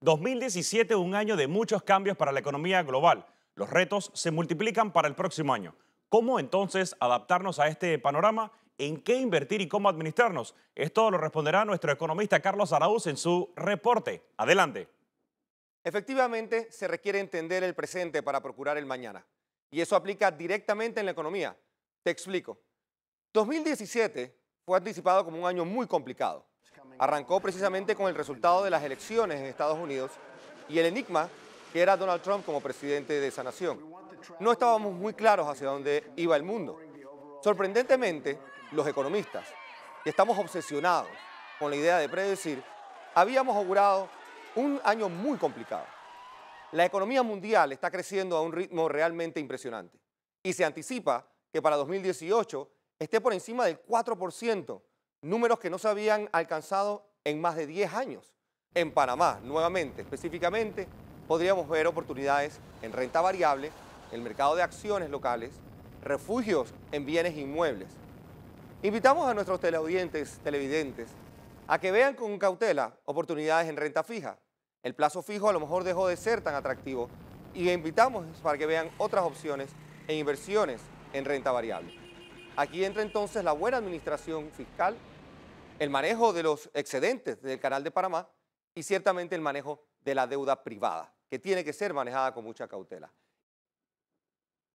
2017, un año de muchos cambios para la economía global. Los retos se multiplican para el próximo año. ¿Cómo entonces adaptarnos a este panorama? ¿En qué invertir y cómo administrarnos? Esto lo responderá nuestro economista Carlos Arauz en su reporte. Adelante. Efectivamente, se requiere entender el presente para procurar el mañana. Y eso aplica directamente en la economía. Te explico. 2017 fue anticipado como un año muy complicado arrancó precisamente con el resultado de las elecciones en Estados Unidos y el enigma que era Donald Trump como presidente de esa nación. No estábamos muy claros hacia dónde iba el mundo. Sorprendentemente, los economistas, que estamos obsesionados con la idea de predecir, habíamos augurado un año muy complicado. La economía mundial está creciendo a un ritmo realmente impresionante y se anticipa que para 2018 esté por encima del 4%, números que no se habían alcanzado en más de 10 años. En Panamá, nuevamente, específicamente, podríamos ver oportunidades en renta variable, el mercado de acciones locales, refugios en bienes inmuebles. Invitamos a nuestros teleaudientes, televidentes, a que vean con cautela oportunidades en renta fija. El plazo fijo a lo mejor dejó de ser tan atractivo y invitamos para que vean otras opciones e inversiones en renta variable. Aquí entra entonces la buena administración fiscal, el manejo de los excedentes del Canal de Panamá y ciertamente el manejo de la deuda privada, que tiene que ser manejada con mucha cautela.